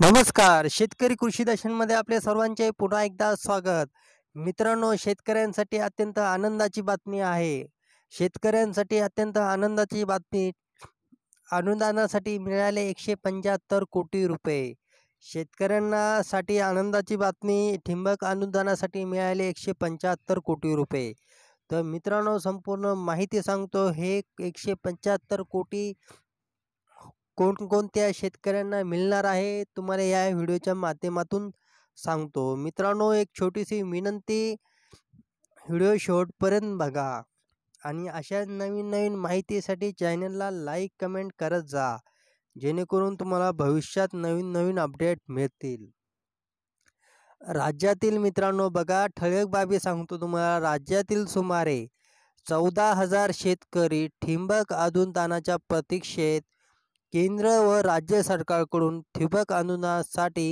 नमस्कार शेतकरी कृषी मध्ये आपल्या सर्वांचे पुन्हा एकदा स्वागत मित्रांनो शेतकऱ्यांसाठी अत्यंत आनंदाची बातमी आहे शेतकऱ्यांसाठी अत्यंत आनंदाची बातमी अनुदानासाठी मिळाले एकशे पंच्याहत्तर कोटी रुपये शेतकऱ्यांनासाठी आनंदाची बातमी ठिंबक अनुदानासाठी मिळाले एकशे पंच्याहत्तर कोटी रुपये तर मित्रांनो संपूर्ण माहिती सांगतो हे एकशे पंच्याहत्तर कोटी कोणकोणत्या शेतकऱ्यांना मिळणार आहे तुम्हाला या व्हिडिओच्या माध्यमातून सांगतो मित्रांनो एक छोटीशी विनंती व्हिडिओ शेवटपर्यंत बघा आणि अशा नवीन नवीन माहितीसाठी चॅनलला लाईक कमेंट करत जा जेणेकरून तुम्हाला भविष्यात नवीन नवीन अपडेट मिळतील राज्यातील मित्रांनो बघा ठळक बाबी सांगतो तुम्हाला राज्यातील सुमारे चौदा हजार शेतकरी ठिंबक अनुदानाच्या प्रतीक्षेत केंद्र व राज्य सरकारकडून ठिबक अनुदानासाठी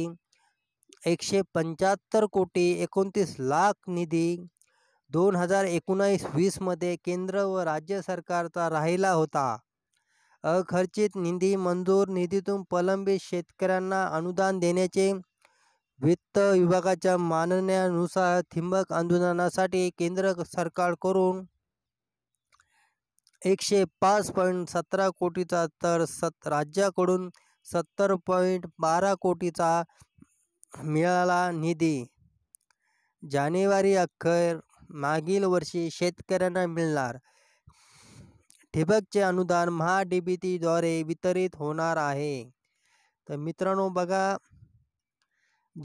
एकशे पंच्याहत्तर कोटी एकोणतीस लाख निधी दोन हजार एकोणावीस वीसमध्ये केंद्र व राज्य सरकारचा राहिला होता अखर्चित निधी मंजूर निधीतून प्रलंबित शेतकऱ्यांना अनुदान देण्याचे वित्त विभागाच्या मानण्यानुसार ठिबक अनुदानासाठी केंद्र सरकारकडून एकशे पाच पॉईंट सतरा कोटीचा तर सत राज्याकडून सत्तर पॉईंट बारा कोटीचा मिळाला निधी जानेवारी अखेर मागील वर्षी शेतकऱ्यांना मिळणार ठिबकचे अनुदान महाडीबीटीद्वारे वितरित होणार आहे तर मित्रांनो बघा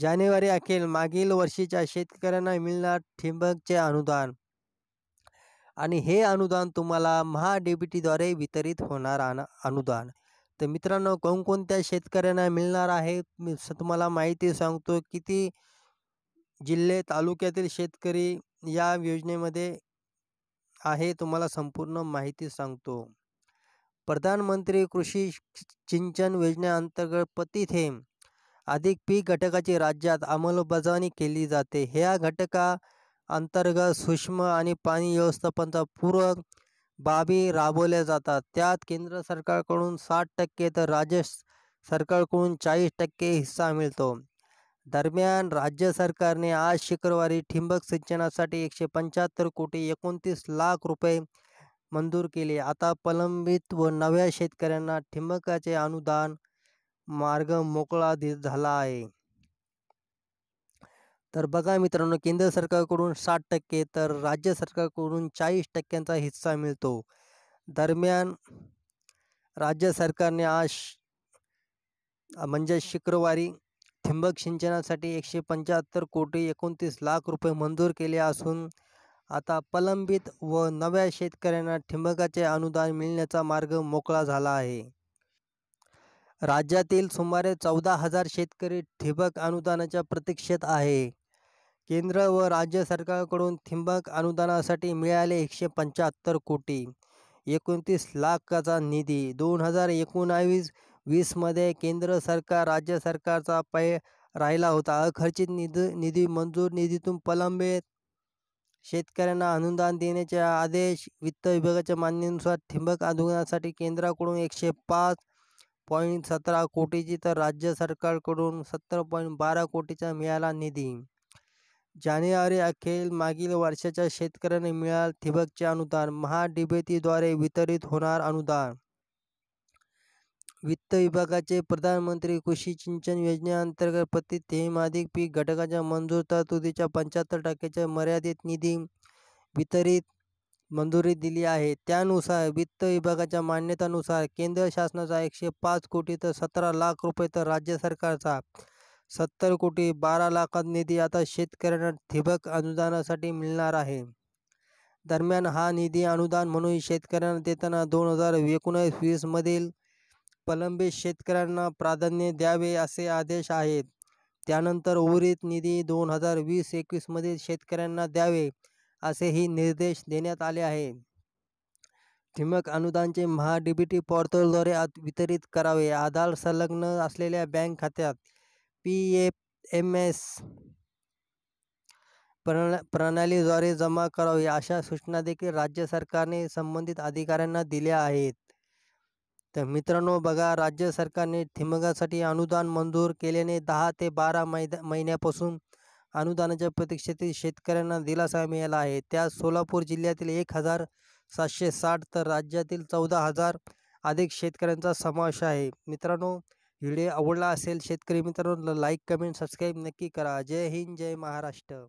जानेवारी अखेर मागील वर्षीच्या शेतकऱ्यांना मिळणार ठिबकचे अनुदान आणि हे अनुदान तुम्हाला द्वारे वितरित होणार अनुदान तर मित्रांनो कोणकोणत्या शेतकऱ्यांना मिळणार आहे तुम्हाला माहिती सांगतो किती जिल्हे तालुक्यातील शेतकरी या योजनेमध्ये आहे तुम्हाला संपूर्ण माहिती सांगतो प्रधानमंत्री कृषी सिंचन योजनेअंतर्गत पती थेंब अधिक पीक घटकाची राज्यात अंमलबजावणी केली जाते ह्या घटका अंतर्गत सूक्ष्म आणि पाणी व्यवस्थापनचा पूरक बाबी राबवल्या जातात त्यात केंद्र सरकारकडून साठ टक्के तर राज्य सरकारकडून चाळीस टक्के हिस्सा मिळतो दरम्यान राज्य सरकारने आज शुक्रवारी ठिंबक सिंचनासाठी एकशे पंच्याहत्तर कोटी एकोणतीस लाख रुपये मंजूर केले आता प्रलंबित व नव्या शेतकऱ्यांना ठिंबकाचे अनुदान मार्ग मोकळा दि झाला आहे तर बघा मित्रांनो केंद्र सरकारकडून साठ टक्के तर राज्य सरकारकडून चाळीस टक्क्यांचा हिस्सा मिळतो दरम्यान राज्य सरकारने आज म्हणजे शुक्रवारी ठिंबक सिंचनासाठी एकशे पंच्याहत्तर कोटी एकोणतीस लाख रुपये मंजूर केले असून आता प्रलंबित व नव्या शेतकऱ्यांना ठिंबकाचे अनुदान मिळण्याचा मार्ग मोकळा झाला आहे राज्यातील सुमारे चौदा हजार शेतकरी ठिबक अनुदानाच्या प्रतीक्षेत आहे केंद्र व राज्य सरकारकडून थिंबक अनुदानासाठी मिळाले एकशे पंच्याहत्तर कोटी एकोणतीस लाखाचा निधी दोन हजार एकोणावीस वीसमध्ये केंद्र सरकार राज्य सरकारचा पै राहिला होता अखर्चित निधी निधी मंजूर निधीतून प्रलंबित शेतकऱ्यांना अनुदान देण्याचे आदेश वित्त विभागाच्या मान्यनुसार ठिंबक अनुदानासाठी केंद्राकडून एकशे पाच पॉईंट सतरा कोटीची तर राज्य सरकारकडून सत्तर पॉईंट बारा कोटीचा मिळाला निधी जानेवारी अखेर मागील वर्षाच्या शेतकऱ्यांना मिळाल ठिबकचे अनुदान महाडीबीटीद्वारे वितरित होणार अनुदान वित्त विभागाचे प्रधानमंत्री कृषी सिंचन योजनेअंतर्गत प्रति अधिक पीक घटकाच्या मंजूर तरतुदीच्या पंच्याहत्तर टक्क्याच्या मर्यादित निधी वितरित मंजुरी दिली आहे त्यानुसार वित्त विभागाच्या मान्यतानुसार केंद्र शासनाचा एकशे पाच कोटी तर सतरा लाख रुपये तर राज्य सरकारचा सत्तर कोटी बारा लाखात निधी आता शेतकऱ्यांना ठिबक अनुदानासाठी मिळणार आहे दरम्यान हा निधी अनुदान म्हणून शेतकऱ्यांना देताना दोन हजार एकोणीस वीसमधील प्रलंबित शेतकऱ्यांना प्राधान्य द्यावे असे आदेश आहेत त्यानंतर उर्वरित निधी दोन हजार वीस एकवीसमधील शेतकऱ्यांना द्यावे असेही निर्देश देण्यात आले आहे ठिबक अनुदानचे महाडीबीटी पोर्टलद्वारे वितरित करावे आधार संलग्न असलेल्या बँक खात्यात पी एफ एम एस प्रणालीद्वारे जमा करावी अशा सूचना देखील राज्य सरकारने संबंधित अधिकाऱ्यांना दिल्या आहेत तर मित्रांनो बघा राज्य सरकारने थिमगासाठी अनुदान मंजूर केल्याने दहा ते बारा मैदा महिन्यापासून अनुदानाच्या प्रतीक्षेतील शेतकऱ्यांना दिलासा मिळाला आहे त्यात सोलापूर जिल्ह्यातील एक हजार सातशे साठ तर राज्यातील चौदा हजार अधिक शेतकऱ्यांचा समावेश आहे मित्रांनो व्हिडिओ आवडला असेल शेतकरी मित्रांनो लाईक कमेंट सबस्क्राईब नक्की करा जय हिंद जय महाराष्ट्र